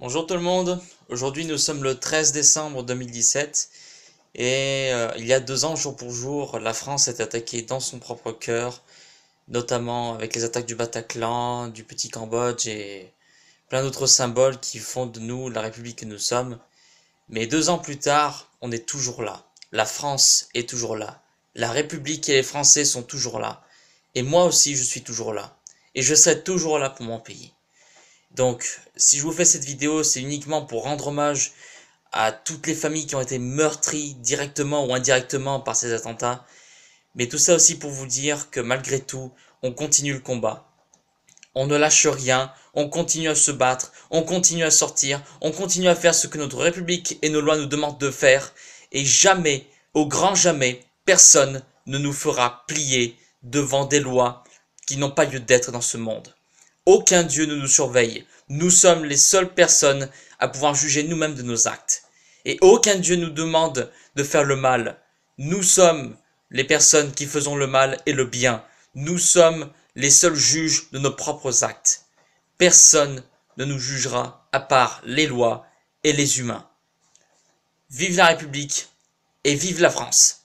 Bonjour tout le monde, aujourd'hui nous sommes le 13 décembre 2017 et euh, il y a deux ans jour pour jour la France est attaquée dans son propre cœur, notamment avec les attaques du Bataclan, du Petit Cambodge et plein d'autres symboles qui font de nous la République que nous sommes. Mais deux ans plus tard, on est toujours là. La France est toujours là. La République et les Français sont toujours là. Et moi aussi je suis toujours là. Et je serai toujours là pour mon pays. Donc, si je vous fais cette vidéo, c'est uniquement pour rendre hommage à toutes les familles qui ont été meurtries directement ou indirectement par ces attentats. Mais tout ça aussi pour vous dire que malgré tout, on continue le combat. On ne lâche rien, on continue à se battre, on continue à sortir, on continue à faire ce que notre République et nos lois nous demandent de faire. Et jamais, au grand jamais, personne ne nous fera plier devant des lois qui n'ont pas lieu d'être dans ce monde. Aucun Dieu ne nous surveille. Nous sommes les seules personnes à pouvoir juger nous-mêmes de nos actes. Et aucun Dieu nous demande de faire le mal. Nous sommes les personnes qui faisons le mal et le bien. Nous sommes les seuls juges de nos propres actes. Personne ne nous jugera à part les lois et les humains. Vive la République et vive la France